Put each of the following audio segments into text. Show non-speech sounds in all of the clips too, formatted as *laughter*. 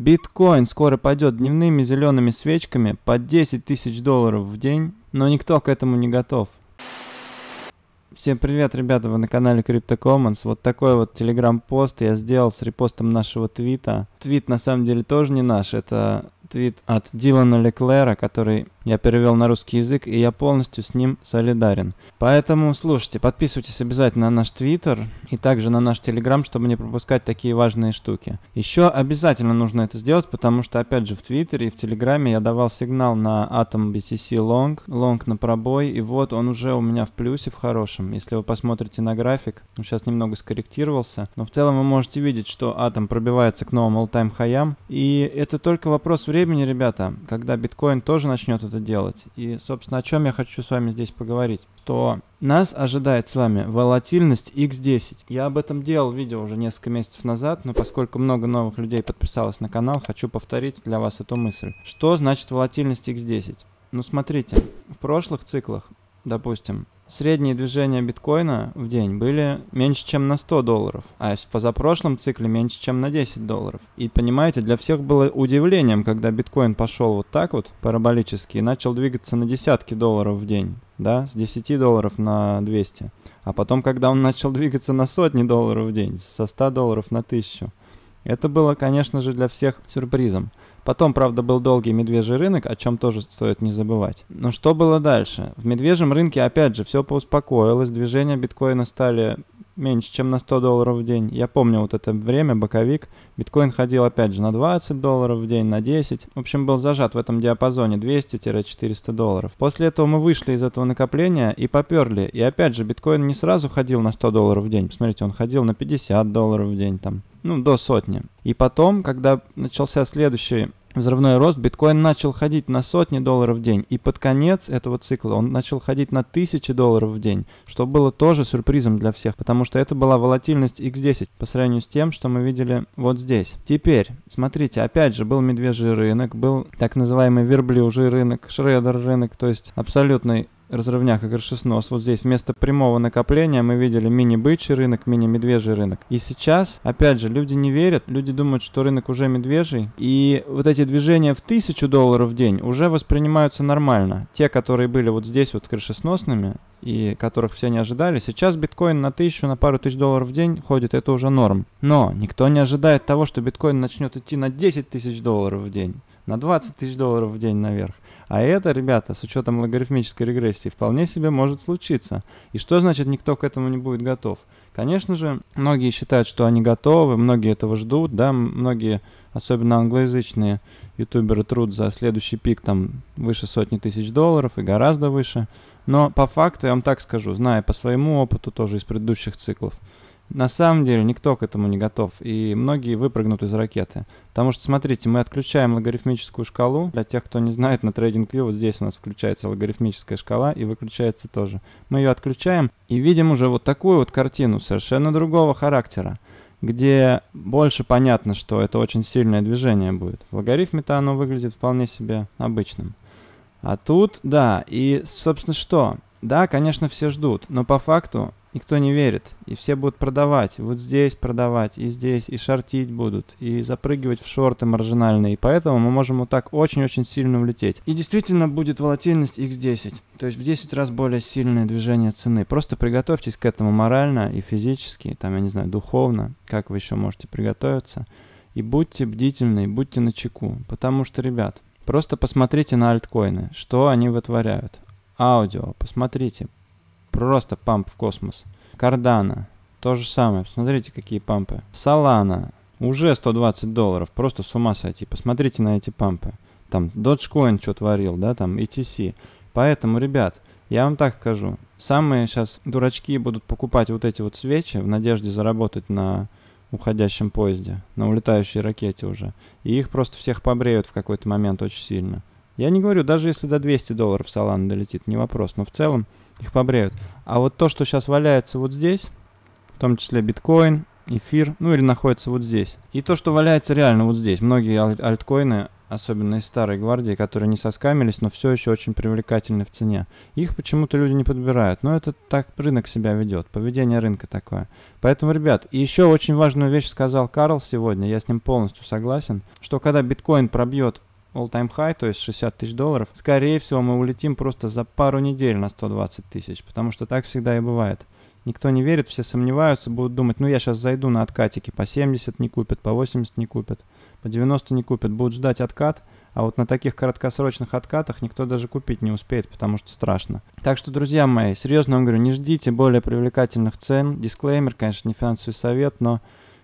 Биткоин скоро пойдет дневными зелеными свечками по 10 тысяч долларов в день, но никто к этому не готов. Всем привет, ребята, вы на канале Crypto Commons. Вот такой вот телеграм-пост я сделал с репостом нашего твита. Твит на самом деле тоже не наш, это твит от Дилана Леклера, который я перевел на русский язык, и я полностью с ним солидарен. Поэтому слушайте, подписывайтесь обязательно на наш твиттер и также на наш телеграм, чтобы не пропускать такие важные штуки. Еще обязательно нужно это сделать, потому что, опять же, в твиттере и в телеграме я давал сигнал на Atom BTC Long, Long на пробой, и вот он уже у меня в плюсе, в хорошем. Если вы посмотрите на график, он сейчас немного скорректировался, но в целом вы можете видеть, что Atom пробивается к новым all-time хаям, и это только вопрос времени, ребята, когда биткоин тоже начнет что делать. И, собственно, о чем я хочу с вами здесь поговорить, то нас ожидает с вами волатильность X10. Я об этом делал видео уже несколько месяцев назад, но поскольку много новых людей подписалось на канал, хочу повторить для вас эту мысль. Что значит волатильность X10? Ну смотрите, в прошлых циклах, допустим, Средние движения биткоина в день были меньше, чем на 100 долларов, а в позапрошлом цикле меньше, чем на 10 долларов. И понимаете, для всех было удивлением, когда биткоин пошел вот так вот, параболически, и начал двигаться на десятки долларов в день, да, с 10 долларов на 200. А потом, когда он начал двигаться на сотни долларов в день, со 100 долларов на 1000, это было, конечно же, для всех сюрпризом. Потом, правда, был долгий медвежий рынок, о чем тоже стоит не забывать. Но что было дальше? В медвежьем рынке, опять же, все поуспокоилось, движения биткоина стали меньше, чем на 100 долларов в день. Я помню вот это время, боковик. Биткоин ходил опять же на 20 долларов в день, на 10. В общем, был зажат в этом диапазоне 200-400 долларов. После этого мы вышли из этого накопления и поперли. И опять же, биткоин не сразу ходил на 100 долларов в день. Посмотрите, он ходил на 50 долларов в день там. Ну, до сотни. И потом, когда начался следующий взрывной рост, биткоин начал ходить на сотни долларов в день, и под конец этого цикла он начал ходить на тысячи долларов в день, что было тоже сюрпризом для всех, потому что это была волатильность X10 по сравнению с тем, что мы видели вот здесь. Теперь, смотрите, опять же, был медвежий рынок, был так называемый верблюжий рынок, шредер рынок, то есть абсолютный разрывняк игрошеснос. Вот здесь вместо прямого накопления мы видели мини-бычий рынок, мини-медвежий рынок. И сейчас, опять же, люди не верят, люди думают, что рынок уже медвежий. И вот эти движения в тысячу долларов в день уже воспринимаются нормально. Те, которые были вот здесь вот крышесносными, и которых все не ожидали. Сейчас биткоин на тысячу, на пару тысяч долларов в день ходит, это уже норм. Но никто не ожидает того, что биткоин начнет идти на 10 тысяч долларов в день, на 20 тысяч долларов в день наверх. А это, ребята, с учетом логарифмической регрессии, вполне себе может случиться. И что значит никто к этому не будет готов? Конечно же, многие считают, что они готовы, многие этого ждут, да, многие, особенно англоязычные ютуберы, труд за следующий пик там выше сотни тысяч долларов и гораздо выше. Но по факту, я вам так скажу, зная по своему опыту тоже из предыдущих циклов, на самом деле никто к этому не готов, и многие выпрыгнут из ракеты. Потому что, смотрите, мы отключаем логарифмическую шкалу. Для тех, кто не знает, на TradingView вот здесь у нас включается логарифмическая шкала и выключается тоже. Мы ее отключаем и видим уже вот такую вот картину совершенно другого характера, где больше понятно, что это очень сильное движение будет. В логарифме-то оно выглядит вполне себе обычным. А тут, да, и, собственно, что? Да, конечно, все ждут, но по факту никто не верит, и все будут продавать, вот здесь продавать, и здесь, и шортить будут, и запрыгивать в шорты маржинальные, и поэтому мы можем вот так очень-очень сильно улететь. И действительно будет волатильность x10, то есть в 10 раз более сильное движение цены. Просто приготовьтесь к этому морально и физически, там, я не знаю, духовно, как вы еще можете приготовиться. И будьте бдительны, и будьте на чеку, потому что, ребят, просто посмотрите на альткоины, что они вытворяют. Аудио, посмотрите, Просто памп в космос. Кардана. То же самое. Посмотрите, какие пампы. Солана. Уже 120 долларов. Просто с ума сойти. Посмотрите на эти пампы. Там Dogecoin что творил, да, там ETC. Поэтому, ребят, я вам так скажу. Самые сейчас дурачки будут покупать вот эти вот свечи в надежде заработать на уходящем поезде, на улетающей ракете уже. И их просто всех побреют в какой-то момент очень сильно. Я не говорю, даже если до 200 долларов Солана долетит, не вопрос. Но в целом их побреют. А вот то, что сейчас валяется вот здесь, в том числе биткоин, эфир, ну или находится вот здесь. И то, что валяется реально вот здесь. Многие аль- альткоины, особенно из старой гвардии, которые не соскамились, но все еще очень привлекательны в цене. Их почему-то люди не подбирают. Но это так рынок себя ведет. Поведение рынка такое. Поэтому, ребят, и еще очень важную вещь сказал Карл сегодня, я с ним полностью согласен, что когда биткоин пробьет all-time high, то есть 60 тысяч долларов, скорее всего мы улетим просто за пару недель на 120 тысяч, потому что так всегда и бывает. Никто не верит, все сомневаются, будут думать, ну я сейчас зайду на откатики, по 70 не купят, по 80 не купят, по 90 не купят, будут ждать откат, а вот на таких краткосрочных откатах никто даже купить не успеет, потому что страшно. Так что, друзья мои, серьезно вам говорю, не ждите более привлекательных цен. Дисклеймер, конечно, не финансовый совет, но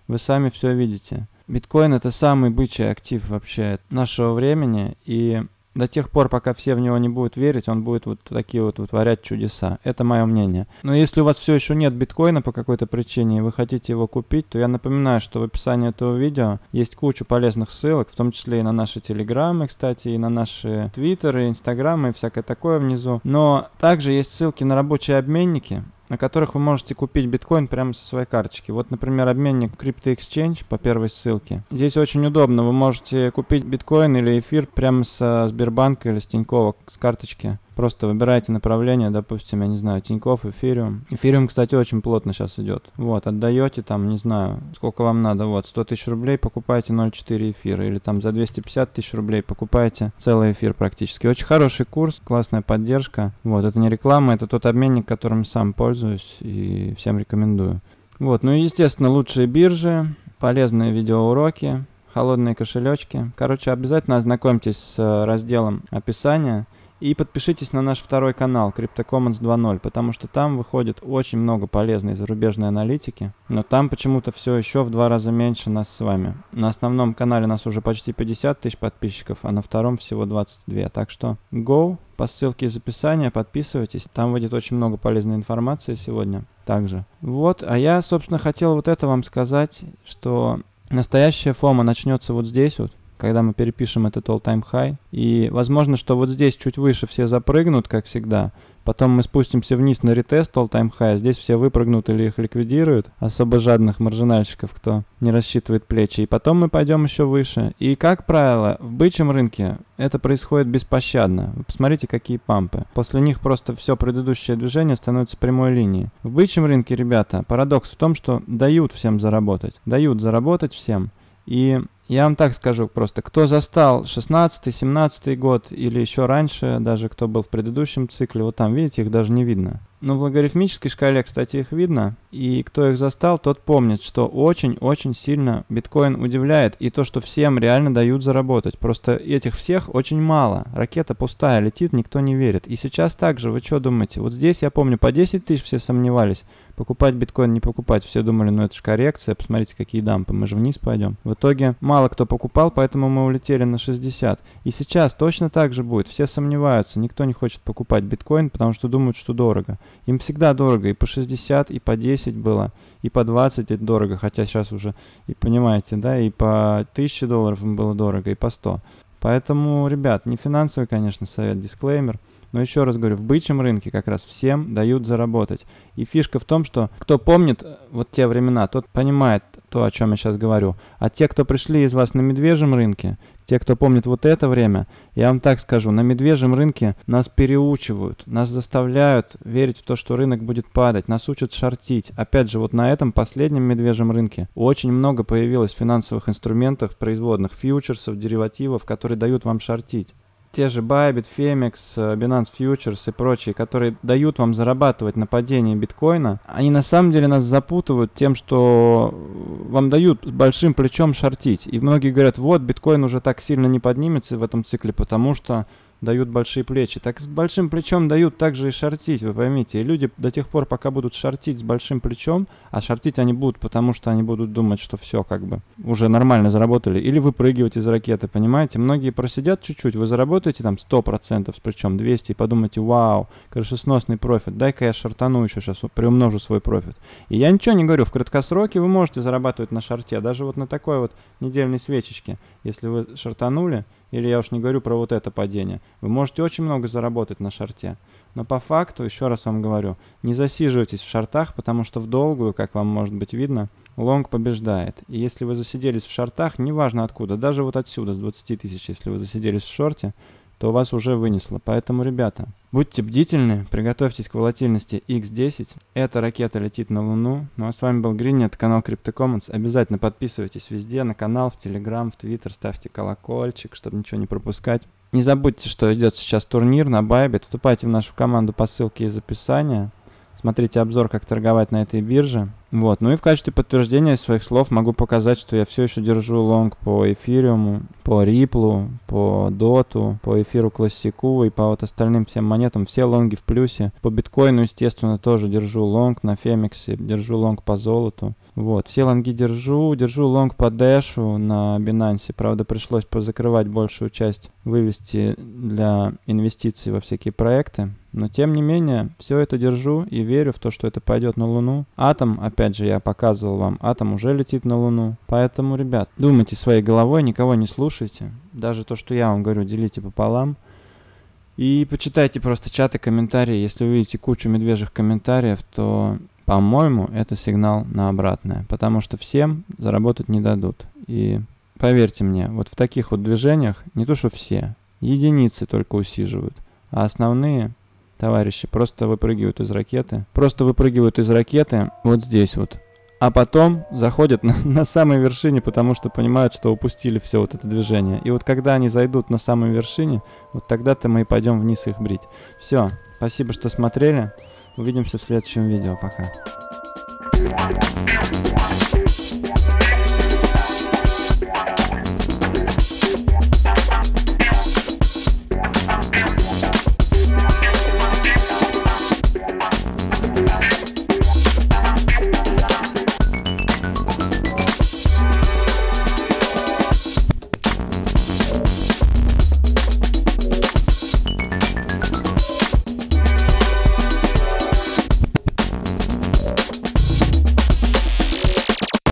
вы сами все видите биткоин это самый бычий актив вообще нашего времени, и до тех пор, пока все в него не будут верить, он будет вот такие вот вытворять чудеса. Это мое мнение. Но если у вас все еще нет биткоина по какой-то причине и вы хотите его купить, то я напоминаю, что в описании этого видео есть куча полезных ссылок, в том числе и на наши телеграммы, кстати, и на наши твиттеры, инстаграмы и всякое такое внизу. Но также есть ссылки на рабочие обменники, на которых вы можете купить биткоин прямо со своей карточки. Вот, например, обменник Crypto Exchange по первой ссылке. Здесь очень удобно, вы можете купить биткоин или эфир прямо со Сбербанка или с Тинькова с карточки. Просто выбираете направление, допустим, я не знаю, Тиньков, Эфириум. Эфириум, кстати, очень плотно сейчас идет. Вот, отдаете там, не знаю, сколько вам надо, вот, 100 тысяч рублей, покупаете 0,4 эфира, или там за 250 тысяч рублей покупаете целый эфир практически. Очень хороший курс, классная поддержка. Вот, это не реклама, это тот обменник, которым сам пользуюсь и всем рекомендую. Вот, ну и, естественно, лучшие биржи, полезные видеоуроки, холодные кошелечки. Короче, обязательно ознакомьтесь с э, разделом описания. И подпишитесь на наш второй канал CryptoCommons 2.0, потому что там выходит очень много полезной зарубежной аналитики, но там почему-то все еще в два раза меньше нас с вами. На основном канале нас уже почти 50 тысяч подписчиков, а на втором всего 22, так что go по ссылке из описания, подписывайтесь, там выйдет очень много полезной информации сегодня также. Вот, а я, собственно, хотел вот это вам сказать, что настоящая фома начнется вот здесь вот, когда мы перепишем этот all-time high. И возможно, что вот здесь чуть выше все запрыгнут, как всегда. Потом мы спустимся вниз на ретест all-time high. А здесь все выпрыгнут или их ликвидируют. Особо жадных маржинальщиков, кто не рассчитывает плечи. И потом мы пойдем еще выше. И, как правило, в бычьем рынке это происходит беспощадно. Вы посмотрите, какие пампы. После них просто все предыдущее движение становится прямой линией. В бычьем рынке, ребята, парадокс в том, что дают всем заработать. Дают заработать всем. И я вам так скажу просто, кто застал 16-17 год или еще раньше, даже кто был в предыдущем цикле, вот там, видите, их даже не видно. Но в логарифмической шкале, кстати, их видно. И кто их застал, тот помнит, что очень-очень сильно биткоин удивляет. И то, что всем реально дают заработать. Просто этих всех очень мало. Ракета пустая, летит, никто не верит. И сейчас также, вы что думаете? Вот здесь, я помню, по 10 тысяч все сомневались. Покупать биткоин, не покупать. Все думали, ну это же коррекция, посмотрите, какие дампы, мы же вниз пойдем. В итоге мало мало кто покупал, поэтому мы улетели на 60. И сейчас точно так же будет. Все сомневаются, никто не хочет покупать биткоин, потому что думают, что дорого. Им всегда дорого, и по 60, и по 10 было, и по 20 это дорого, хотя сейчас уже, и понимаете, да, и по 1000 долларов им было дорого, и по 100. Поэтому, ребят, не финансовый, конечно, совет, дисклеймер. Но еще раз говорю, в бычьем рынке как раз всем дают заработать. И фишка в том, что кто помнит э, вот те времена, тот понимает, то, о чем я сейчас говорю. А те, кто пришли из вас на медвежьем рынке, те, кто помнит вот это время, я вам так скажу, на медвежьем рынке нас переучивают, нас заставляют верить в то, что рынок будет падать, нас учат шортить. Опять же, вот на этом последнем медвежьем рынке очень много появилось финансовых инструментов, производных фьючерсов, деривативов, которые дают вам шортить те же Bybit, Femex, э, Binance Futures и прочие, которые дают вам зарабатывать на падении биткоина, они на самом деле нас запутывают тем, что э, вам дают с большим плечом шортить. И многие говорят, вот, биткоин уже так сильно не поднимется в этом цикле, потому что дают большие плечи. Так с большим плечом дают также и шортить, вы поймите. И люди до тех пор, пока будут шортить с большим плечом, а шортить они будут, потому что они будут думать, что все как бы уже нормально заработали. Или выпрыгивать из ракеты, понимаете? Многие просидят чуть-чуть, вы заработаете там 100% с плечом, 200 и подумаете, вау, крышесносный профит, дай-ка я шортану еще сейчас, приумножу свой профит. И я ничего не говорю, в краткосроке вы можете зарабатывать на шорте, даже вот на такой вот недельной свечечке, если вы шортанули, или я уж не говорю про вот это падение. Вы можете очень много заработать на шорте, Но по факту, еще раз вам говорю, не засиживайтесь в шортах, потому что в долгую, как вам может быть видно, лонг побеждает. И если вы засиделись в шортах, неважно откуда, даже вот отсюда, с 20 тысяч, если вы засиделись в шорте, то вас уже вынесло. Поэтому, ребята, будьте бдительны, приготовьтесь к волатильности X10. Эта ракета летит на Луну. Ну а с вами был Гринни, это канал CryptoCommons. Обязательно подписывайтесь везде, на канал, в Телеграм, в Твиттер, ставьте колокольчик, чтобы ничего не пропускать. Не забудьте, что идет сейчас турнир на Байбе. Вступайте в нашу команду по ссылке из описания. Смотрите обзор, как торговать на этой бирже. Вот. Ну и в качестве подтверждения своих слов могу показать, что я все еще держу лонг по эфириуму, по риплу, по доту, по эфиру классику и по вот остальным всем монетам. Все лонги в плюсе. По биткоину, естественно, тоже держу лонг на фемиксе, держу лонг по золоту. Вот, все лонги держу, держу лонг по дэшу на Binance, правда пришлось позакрывать большую часть, вывести для инвестиций во всякие проекты, но тем не менее, все это держу и верю в то, что это пойдет на Луну. Атом, опять же, я показывал вам, атом уже летит на Луну. Поэтому, ребят, думайте своей головой, никого не слушайте. Даже то, что я вам говорю, делите пополам. И почитайте просто чаты, комментарии. Если вы видите кучу медвежьих комментариев, то по-моему, это сигнал на обратное, потому что всем заработать не дадут. И поверьте мне, вот в таких вот движениях не то что все, единицы только усиживают, а основные товарищи просто выпрыгивают из ракеты. Просто выпрыгивают из ракеты вот здесь вот. А потом заходят *laughs* на, на самой вершине, потому что понимают, что упустили все вот это движение. И вот когда они зайдут на самой вершине, вот тогда-то мы и пойдем вниз их брить. Все, спасибо, что смотрели. Увидимся в следующем видео. Пока.